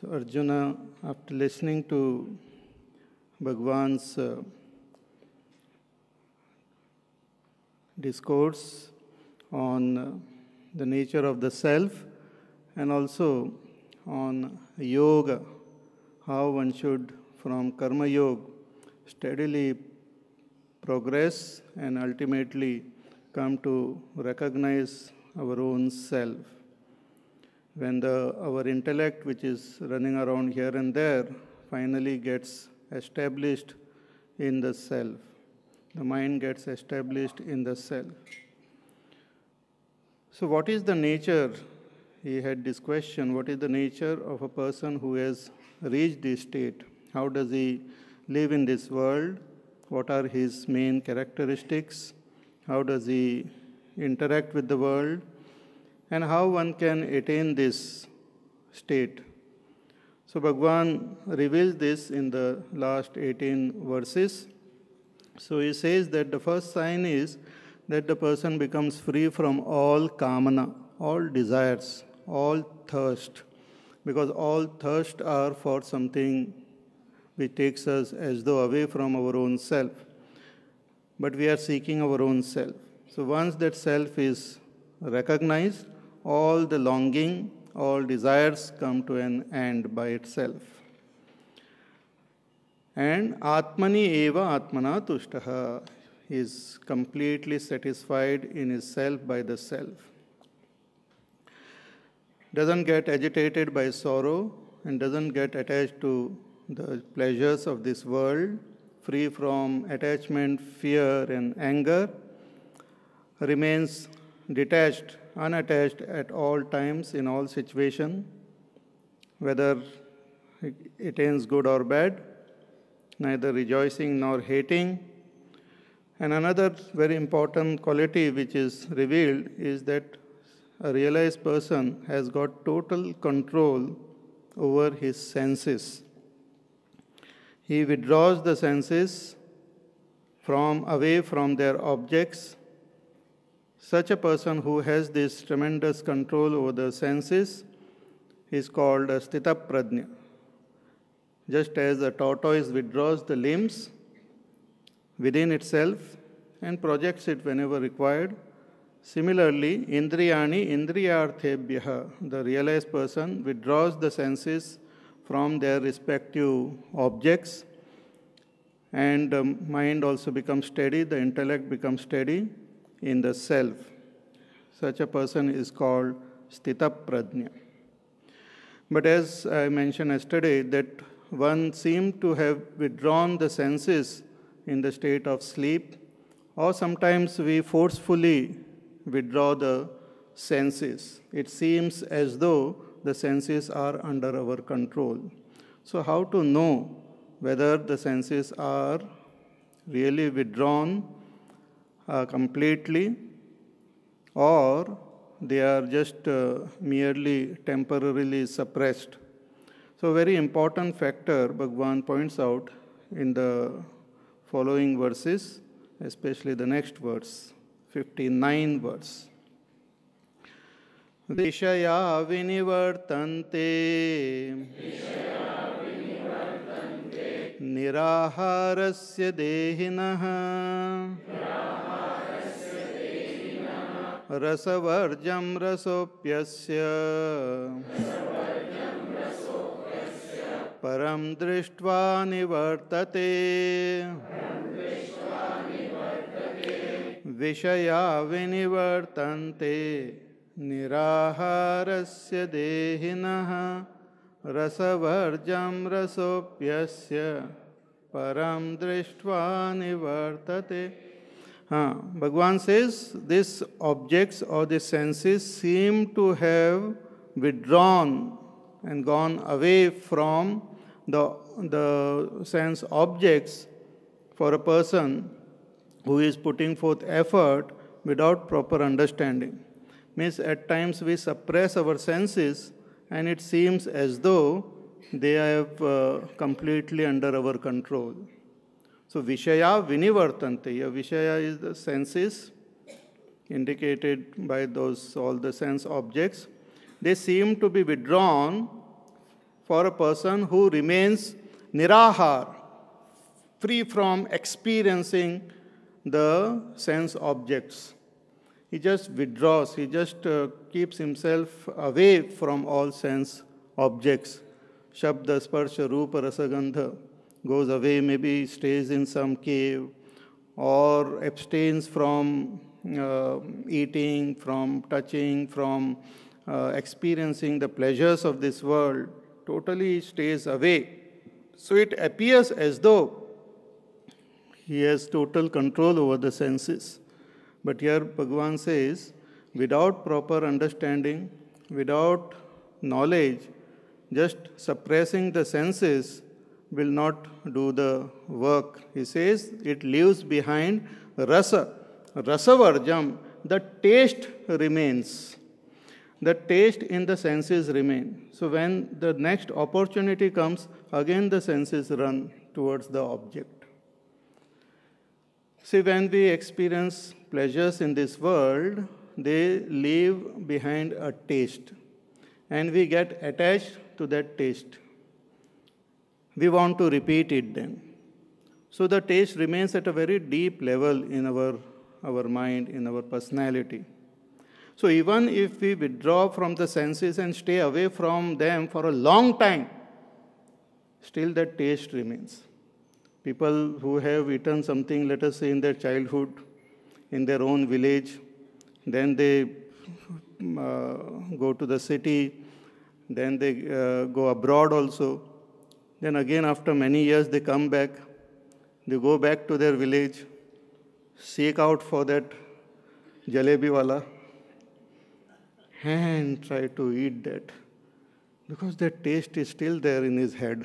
So, Arjuna, after listening to Bhagwan's uh, discourse on uh, the nature of the self and also on yoga, how one should, from karma yoga, steadily progress and ultimately come to recognize our own self when the, our intellect, which is running around here and there, finally gets established in the self. The mind gets established in the self. So, what is the nature? He had this question what is the nature of a person who has reached this state? How does he live in this world? What are his main characteristics? How does he interact with the world? and how one can attain this state. So Bhagwan reveals this in the last 18 verses. So he says that the first sign is that the person becomes free from all kamana, all desires, all thirst, because all thirst are for something which takes us as though away from our own self. But we are seeking our own self. So once that self is recognized, all the longing, all desires come to an end by itself. And Atmani Eva Atmana Tushtaha is completely satisfied in his self by the self. Doesn't get agitated by sorrow and doesn't get attached to the pleasures of this world, free from attachment, fear, and anger, remains detached unattached at all times in all situation, whether it ends good or bad, neither rejoicing nor hating. And another very important quality which is revealed is that a realized person has got total control over his senses. He withdraws the senses from away from their objects such a person who has this tremendous control over the senses is called a Just as a tortoise withdraws the limbs within itself and projects it whenever required, similarly, indriyani indriyarthebhyaha, the realized person, withdraws the senses from their respective objects and the um, mind also becomes steady, the intellect becomes steady, in the self. Such a person is called Sthitapradnya. But as I mentioned yesterday, that one seemed to have withdrawn the senses in the state of sleep, or sometimes we forcefully withdraw the senses. It seems as though the senses are under our control. So, how to know whether the senses are really withdrawn uh, completely or they are just uh, merely temporarily suppressed. So very important factor Bhagwan points out in the following verses, especially the next verse, 59 verse. दिशया विनिवर्तन्ते निराहारस्य देहिनः रसवर्जम रसोऽप्यस्य परम दृष्ट्वा निवर्तते विषया विनिवर्तन्ते निराहारस्य देहिनः रसवर्जम रसोप्यस्य परम दृष्ट्वा निवर्तते Uh, Bhagwan says these objects or the senses seem to have withdrawn and gone away from the, the sense objects for a person who is putting forth effort without proper understanding. Means at times we suppress our senses and it seems as though they are uh, completely under our control. So Vishaya Vinivartanteya. Vishaya is the senses indicated by those all the sense objects. They seem to be withdrawn for a person who remains nirahar, free from experiencing the sense objects. He just withdraws, he just uh, keeps himself away from all sense objects. Shabda, Sparsha, Rupa, Rasagandha goes away, maybe stays in some cave, or abstains from uh, eating, from touching, from uh, experiencing the pleasures of this world, totally stays away. So it appears as though he has total control over the senses. But here Bhagavan says, without proper understanding, without knowledge, just suppressing the senses will not do the work. He says it leaves behind rasa. Rasavarjam, the taste remains. The taste in the senses remain. So when the next opportunity comes, again the senses run towards the object. See, when we experience pleasures in this world, they leave behind a taste. And we get attached to that taste we want to repeat it then. So the taste remains at a very deep level in our, our mind, in our personality. So even if we withdraw from the senses and stay away from them for a long time, still that taste remains. People who have eaten something, let us say in their childhood, in their own village, then they uh, go to the city, then they uh, go abroad also. Then again, after many years, they come back, they go back to their village, seek out for that jalebi wala, and try to eat that because that taste is still there in his head.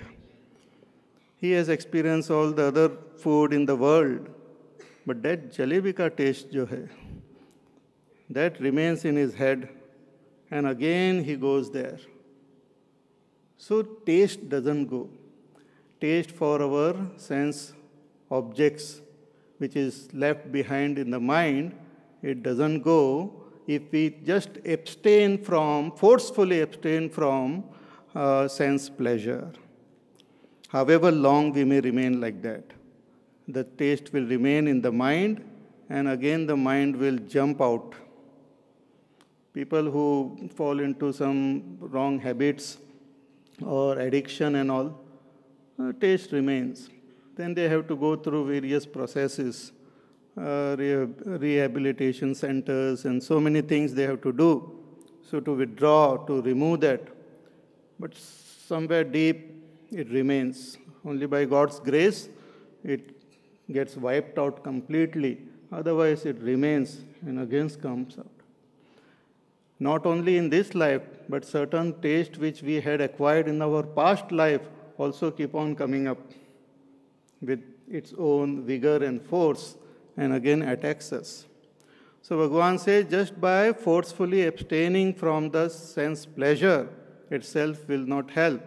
He has experienced all the other food in the world, but that jalebi ka taste jo hai, that remains in his head, and again he goes there. So taste doesn't go taste for our sense objects, which is left behind in the mind, it doesn't go if we just abstain from, forcefully abstain from uh, sense pleasure. However long we may remain like that, the taste will remain in the mind and again the mind will jump out. People who fall into some wrong habits or addiction and all, uh, taste remains. Then they have to go through various processes, uh, rehabilitation centers, and so many things they have to do. So to withdraw, to remove that. But somewhere deep, it remains. Only by God's grace, it gets wiped out completely. Otherwise, it remains and again comes out. Not only in this life, but certain taste which we had acquired in our past life also keep on coming up with its own vigor and force and again attacks us. So Bhagavan says just by forcefully abstaining from the sense pleasure itself will not help.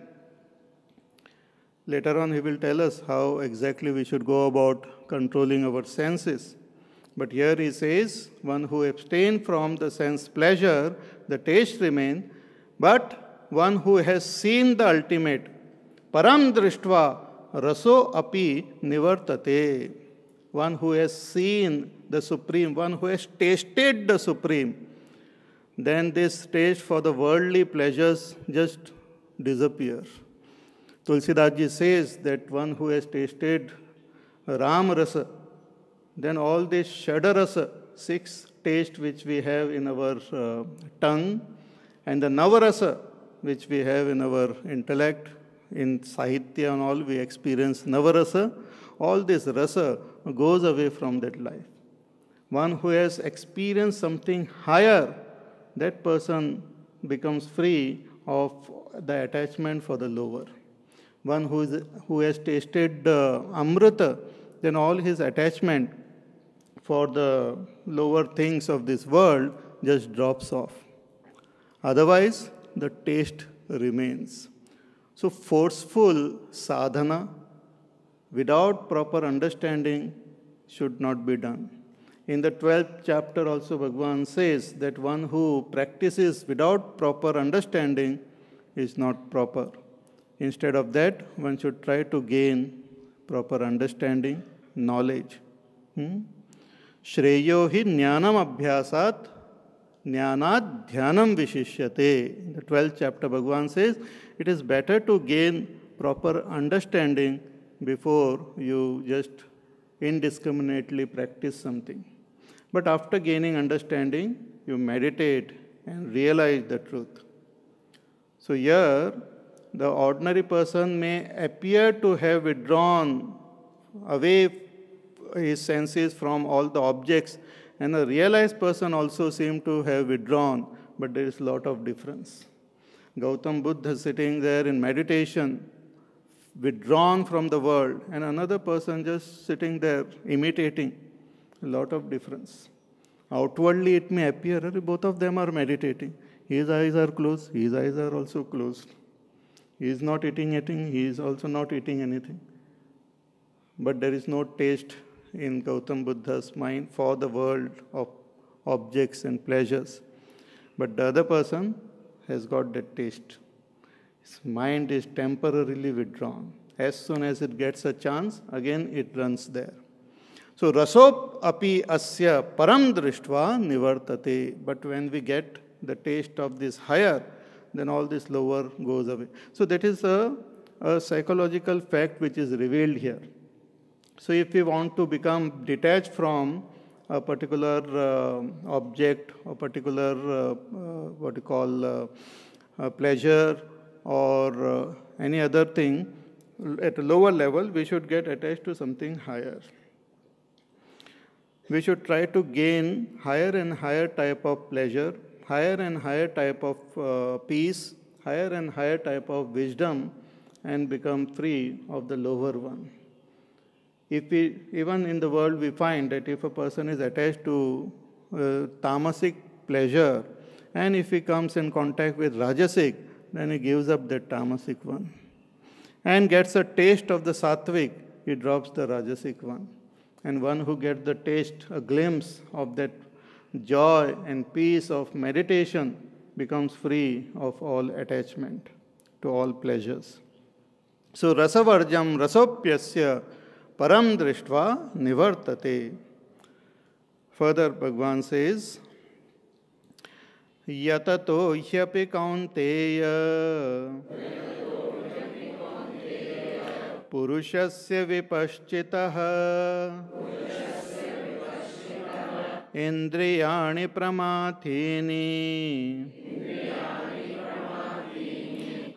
Later on, he will tell us how exactly we should go about controlling our senses. But here he says, one who abstains from the sense pleasure, the taste remains. but one who has seen the ultimate param drishtva raso api nivartate. One who has seen the Supreme, one who has tasted the Supreme, then this taste for the worldly pleasures just disappears. Tulsidas says that one who has tasted Ram Rasa, then all this Shadarasa, six taste which we have in our uh, tongue, and the Navarasa, which we have in our intellect, in Sahitya and all, we experience Navarasa. All this rasa goes away from that life. One who has experienced something higher, that person becomes free of the attachment for the lower. One who, is, who has tasted uh, Amrita, then all his attachment for the lower things of this world just drops off. Otherwise, the taste remains. So forceful sadhana without proper understanding should not be done. In the 12th chapter also Bhagavan says that one who practices without proper understanding is not proper. Instead of that, one should try to gain proper understanding, knowledge. Hmm? श्रेयो हि ज्ञानम jnanad dhyanam vishishyate. In the 12th chapter, Bhagavan says, it is better to gain proper understanding before you just indiscriminately practice something. But after gaining understanding, you meditate and realize the truth. So, here, the ordinary person may appear to have withdrawn away his senses from all the objects and a realized person also seem to have withdrawn, but there is a lot of difference. Gautam Buddha sitting there in meditation, withdrawn from the world, and another person just sitting there imitating. A lot of difference. Outwardly, it may appear both of them are meditating. His eyes are closed, his eyes are also closed. He is not eating anything, he is also not eating anything. But there is no taste in Gautam Buddha's mind for the world of objects and pleasures. But the other person has got that taste. His mind is temporarily withdrawn. As soon as it gets a chance, again it runs there. So rasop api asya param drishtva nivartate. But when we get the taste of this higher, then all this lower goes away. So that is a, a psychological fact which is revealed here. So if we want to become detached from a particular uh, object, a particular uh, uh, what you call uh, pleasure or uh, any other thing at a lower level, we should get attached to something higher. We should try to gain higher and higher type of pleasure, higher and higher type of uh, peace, higher and higher type of wisdom and become free of the lower one. If we, even in the world, we find that if a person is attached to uh, tamasic pleasure, and if he comes in contact with rajasic, then he gives up that tamasic one and gets a taste of the sattvic, he drops the rajasic one. And one who gets the taste, a glimpse of that joy and peace of meditation, becomes free of all attachment to all pleasures. So, rasavarjam rasopyasya परम param drishtva nivartate. Further, Bhagavan यत तो ह्यपि कौंतेय पुरुषस्य विपश्चितः इंद्रियाणि प्रमाथीनि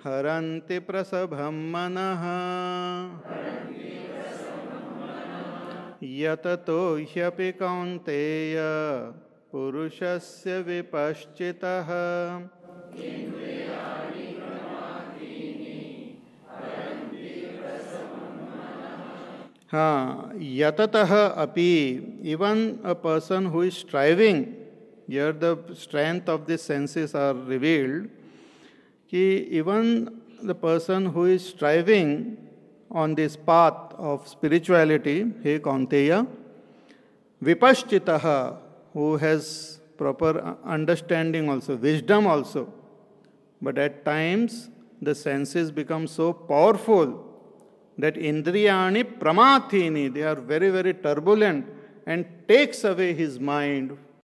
हरन्ति प्रसभं मनः यततो ह्यपि कौन्तेय पुरुषस्य विपश्चितः हाँ यततः अपि even a person who is striving yet the strength of the senses are revealed कि even the person who is striving on this path of spirituality, he Kaunteya, Vipaschitaha, who has proper understanding also, wisdom also, but at times the senses become so powerful that Indriyani Pramathini, they are very, very turbulent and takes away his mind